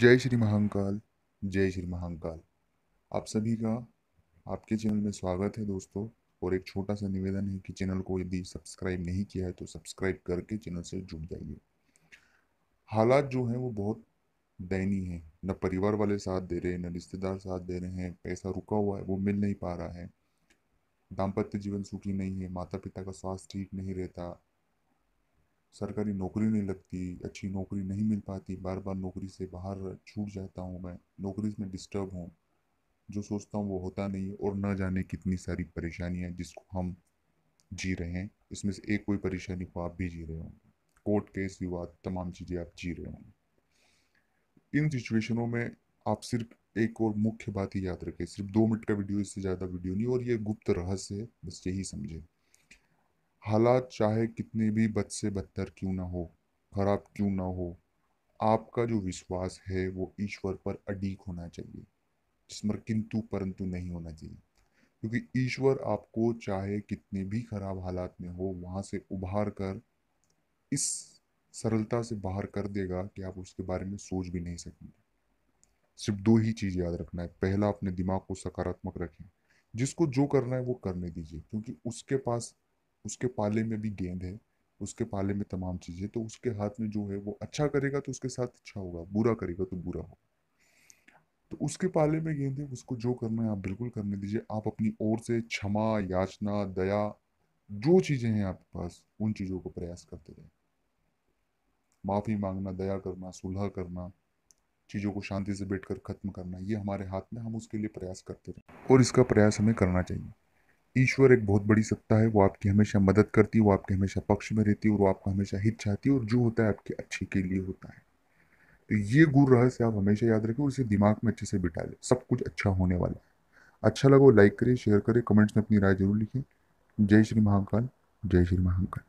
जय श्री महाकाल जय श्री महाकाल आप सभी का आपके चैनल में स्वागत है दोस्तों और एक छोटा सा निवेदन है कि चैनल को यदि सब्सक्राइब नहीं किया है तो सब्सक्राइब करके चैनल से जुड़ जाइए हालात जो हैं वो बहुत दयनीय हैं न परिवार वाले साथ दे रहे हैं न रिश्तेदार साथ दे रहे हैं पैसा रुका हुआ है वो मिल नहीं पा रहा है दाम्पत्य जीवन सुखी नहीं है माता पिता का स्वास्थ्य ठीक नहीं रहता सरकारी नौकरी नहीं लगती अच्छी नौकरी नहीं मिल पाती बार बार नौकरी से बाहर छूट जाता हूँ मैं नौकरी में डिस्टर्ब हूँ जो सोचता हूँ वो होता नहीं और न जाने कितनी सारी परेशानियाँ जिसको हम जी रहे हैं इसमें से एक कोई परेशानी को आप भी जी रहे होंगे कोर्ट केस विवाद तमाम चीज़ें आप जी रहे होंगे इन सिचुएशनों में आप सिर्फ एक और मुख्य बात ही याद रखें सिर्फ दो मिनट का वीडियो इससे ज़्यादा वीडियो नहीं और ये गुप्त रहस्य है बस यही समझें हालात चाहे कितने भी बद से बदतर क्यों ना हो खराब क्यों ना हो आपका जो विश्वास है वो ईश्वर पर अडीक होना चाहिए जिसमें किंतु परंतु नहीं होना चाहिए क्योंकि ईश्वर आपको चाहे कितने भी खराब हालात में हो वहाँ से उभार कर इस सरलता से बाहर कर देगा कि आप उसके बारे में सोच भी नहीं सकेंगे सिर्फ दो ही चीज़ याद रखना है पहला अपने दिमाग को सकारात्मक रखें जिसको जो करना है वो करने दीजिए क्योंकि उसके पास उसके पाले में भी गेंद है उसके पाले में तमाम चीज़ें तो उसके हाथ में जो है वो अच्छा करेगा तो उसके साथ अच्छा होगा बुरा करेगा तो बुरा होगा तो उसके पाले में गेंद है उसको जो करना है आप बिल्कुल करने दीजिए आप अपनी ओर से क्षमा याचना दया जो चीज़ें हैं आपके पास उन चीज़ों को प्रयास करते रहे माफ़ी मांगना दया करना सुलह करना चीज़ों को शांति से बैठकर ख़त्म करना ये हमारे हाथ में हम उसके लिए प्रयास करते रहे और इसका प्रयास हमें करना चाहिए ईश्वर एक बहुत बड़ी सत्ता है वो आपकी हमेशा मदद करती है वो आपके हमेशा पक्ष में रहती है और वो आपका हमेशा हित चाहती है और जो होता है आपके अच्छे के लिए होता है तो ये गुरु रहस्य आप हमेशा याद रखें और इसे दिमाग में अच्छे से बिठा लें सब कुछ अच्छा होने वाला है अच्छा लगो लाइक करें शेयर करें कमेंट्स में अपनी राय जरूर लिखें जय श्री महाकाल जय श्री महाकाल